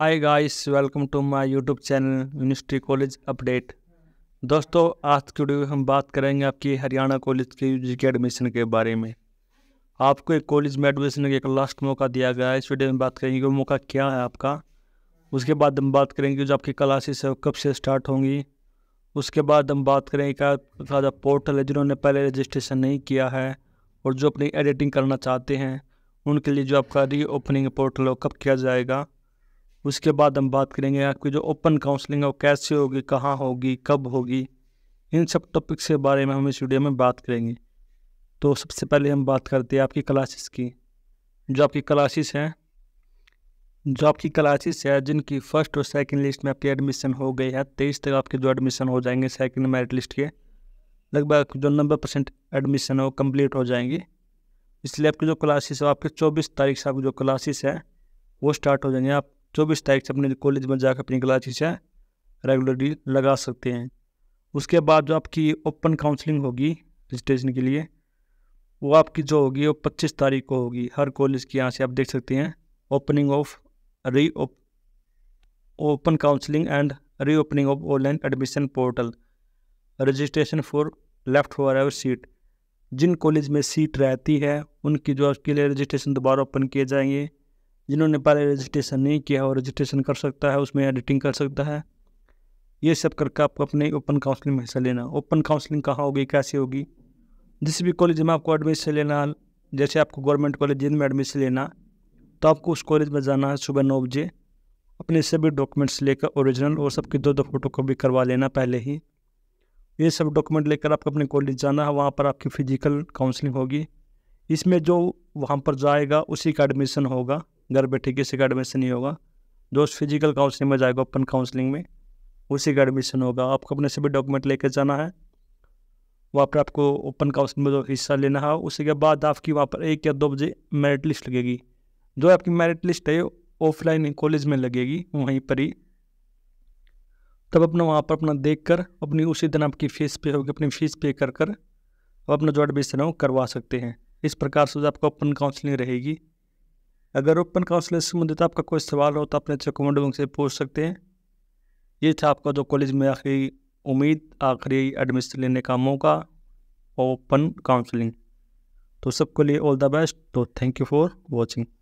hi guys welcome to my YouTube channel university college update दोस्तों आज की video हम बात करेंगे आपकी हरियाणा कॉलेज के यूजी के एडमिशन के बारे में आपको एक कॉलेज में एडमिशन का एक लास्ट मौका दिया गया है इस वीडियो में बात करेंगे वो मौका क्या है आपका उसके बाद हम बात करेंगे जो आपकी क्लासेस है कब से स्टार्ट होंगी उसके बाद हम बात करेंगे क्या ज़्यादा पोर्टल है जिन्होंने पहले रजिस्ट्रेशन नहीं किया है और जो अपनी एडिटिंग करना चाहते हैं उनके लिए जो आपका री ओपनिंग पोर्टल है कब किया जाएगा उसके बाद हम बात करेंगे आपकी जो ओपन काउंसलिंग है वो कैसे होगी कहाँ होगी कब होगी इन सब टॉपिक्स के बारे में हम इस वीडियो में बात करेंगे तो सबसे पहले हम बात करते हैं आपकी क्लासेस की जो आपकी क्लासेस हैं जो आपकी क्लासेस है जिनकी फ़र्स्ट और सेकंड लिस्ट में आपकी एडमिशन हो गई है तेईस तक आपके जो एडमिशन हो जाएंगे सेकंड मेरिट लिस्ट के लगभग जो नब्बे परसेंट एडमिशन है वो कम्प्लीट हो जाएंगी इसलिए आपकी जो क्लासेस है आपके चौबीस तारीख से आपकी जो क्लासेस है वो स्टार्ट हो जाएंगे आप चौबीस तारीख से अपने कॉलेज में जाकर अपनी क्लासेस हैं रेगुलरली लगा सकते हैं उसके बाद जो आपकी ओपन काउंसलिंग होगी रजिस्ट्रेशन के लिए वो आपकी जो होगी वो पच्चीस तारीख को होगी हर कॉलेज की यहाँ से आप देख सकते हैं opening of reopen counselling and reopening of online admission portal registration for left for ever seat जिन कॉलेज में सीट रहती है उनकी जो उसके लिए रजिस्ट्रेशन दोबारा ओपन किए जाएंगे जिन्होंने पहले रजिस्ट्रेशन नहीं किया और रजिस्ट्रेशन कर सकता है उसमें एडिटिंग कर सकता है ये सब करके आपको अपने ओपन काउंसलिंग में हिस्सा लेना ओपन काउंसलिंग कहाँ होगी कैसे होगी जिस भी कॉलेज में आपको एडमिशन लेना जैसे आपको गवर्नमेंट कॉलेज जिन में एडमिशन लेना तो आपको उस कॉलेज में जाना है सुबह नौ बजे अपने सभी डॉक्यूमेंट्स लेकर ओरिजिनल और सबकी दो दो फोटो कॉपी करवा लेना पहले ही ये सब डॉक्यूमेंट लेकर आपको अपने कॉलेज जाना है वहाँ पर आपकी फ़िज़िकल काउंसलिंग होगी इसमें जो वहाँ पर जाएगा उसी का एडमिशन होगा घर बैठे किसी का एडमिशन नहीं होगा दोस्त फिजिकल काउंसलिंग में जाएगा ओपन काउंसलिंग में उसी का एडमिशन होगा आपको अपने सभी डॉक्यूमेंट लेकर जाना है वहाँ पर आपको ओपन काउंसलिंग में जो हिस्सा लेना है उसी के बाद आपकी वहाँ पर एक या दो बजे मेरिट लिस्ट लगेगी जो आपकी मेरिट लिस्ट है ऑफलाइन कॉलेज में लगेगी वहीं पर ही तब अपना वहाँ पर अपना देख कर अपनी उसी दिन आपकी फ़ीस पे होगी अपनी फ़ीस पे कर कर अपना जो एडमिशन है वो करवा सकते हैं इस प्रकार से आपका ओपन काउंसलिंग रहेगी अगर ओपन काउंसलिंग से संबंधित आपका कोई सवाल हो तो अपने अच्छे कमेंट बॉक्स से पूछ सकते हैं ये था आपका जो कॉलेज में आखिरी उम्मीद आखिरी एडमिशन लेने का मौका ओपन काउंसलिंग तो सबके लिए ऑल द बेस्ट तो थैंक यू फॉर वॉचिंग